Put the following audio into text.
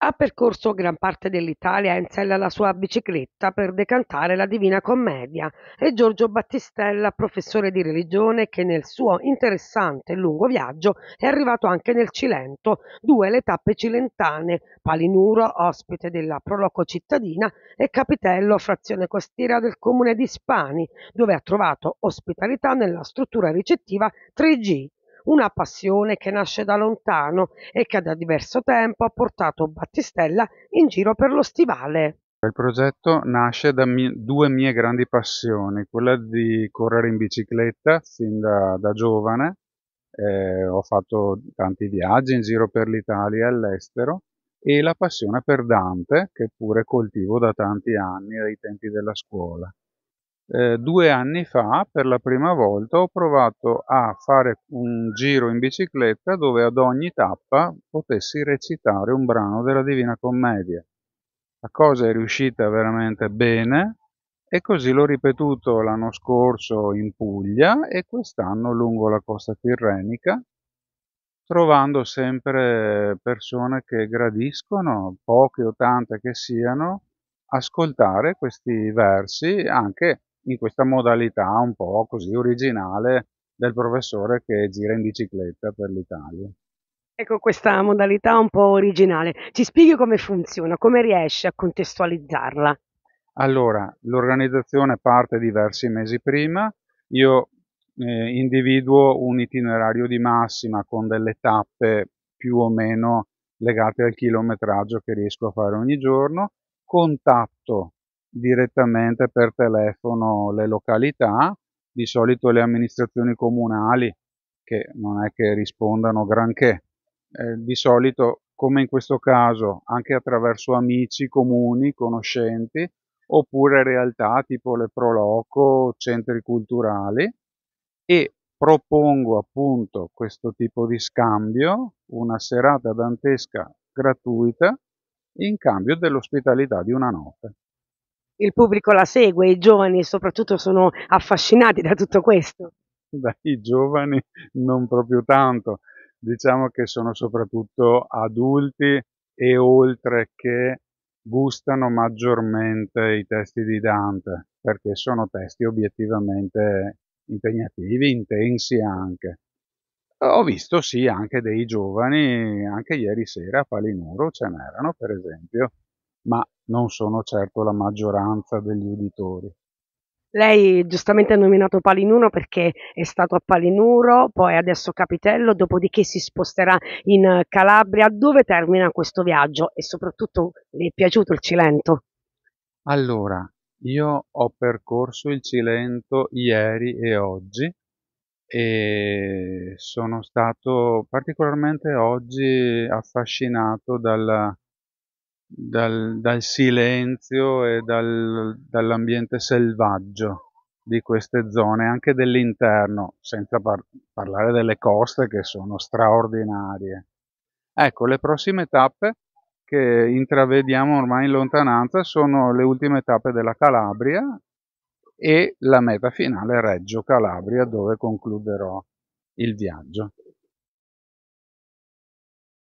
Ha percorso gran parte dell'Italia in sella alla sua bicicletta per decantare la Divina Commedia e Giorgio Battistella, professore di religione, che nel suo interessante e lungo viaggio è arrivato anche nel Cilento, due le tappe cilentane, Palinuro, ospite della Proloco cittadina, e Capitello, frazione costiera del comune di Spani, dove ha trovato ospitalità nella struttura ricettiva 3G una passione che nasce da lontano e che da diverso tempo ha portato Battistella in giro per lo stivale. Il progetto nasce da mie, due mie grandi passioni, quella di correre in bicicletta fin da, da giovane, eh, ho fatto tanti viaggi in giro per l'Italia e all'estero, e la passione per Dante, che pure coltivo da tanti anni, dai tempi della scuola. Eh, due anni fa per la prima volta ho provato a fare un giro in bicicletta dove ad ogni tappa potessi recitare un brano della Divina Commedia. La cosa è riuscita veramente bene e così l'ho ripetuto l'anno scorso in Puglia e quest'anno lungo la costa tirrenica trovando sempre persone che gradiscono, poche o tante che siano, ascoltare questi versi anche in questa modalità un po' così originale del professore che gira in bicicletta per l'Italia. Ecco questa modalità un po' originale. Ci spieghi come funziona, come riesce a contestualizzarla? Allora, l'organizzazione parte diversi mesi prima, io eh, individuo un itinerario di massima con delle tappe più o meno legate al chilometraggio che riesco a fare ogni giorno, contatto direttamente per telefono le località, di solito le amministrazioni comunali che non è che rispondano granché. Eh, di solito, come in questo caso, anche attraverso amici comuni, conoscenti, oppure realtà tipo le Proloco, centri culturali e propongo appunto questo tipo di scambio, una serata dantesca gratuita in cambio dell'ospitalità di una notte il pubblico la segue, i giovani soprattutto sono affascinati da tutto questo. Dai giovani non proprio tanto, diciamo che sono soprattutto adulti e oltre che gustano maggiormente i testi di Dante, perché sono testi obiettivamente impegnativi, intensi anche. Ho visto sì anche dei giovani, anche ieri sera a Palinuro ce n'erano per esempio, ma non sono certo la maggioranza degli uditori. Lei giustamente ha nominato Palinuro perché è stato a Palinuro, poi adesso Capitello, dopodiché si sposterà in Calabria. Dove termina questo viaggio e soprattutto le è piaciuto il Cilento? Allora, io ho percorso il Cilento ieri e oggi e sono stato particolarmente oggi affascinato dalla dal, dal silenzio e dal, dall'ambiente selvaggio di queste zone, anche dell'interno, senza par- parlare delle coste che sono straordinarie. Ecco, le prossime tappe che intravediamo ormai in lontananza sono le ultime tappe della Calabria e la meta finale Reggio Calabria dove concluderò il viaggio.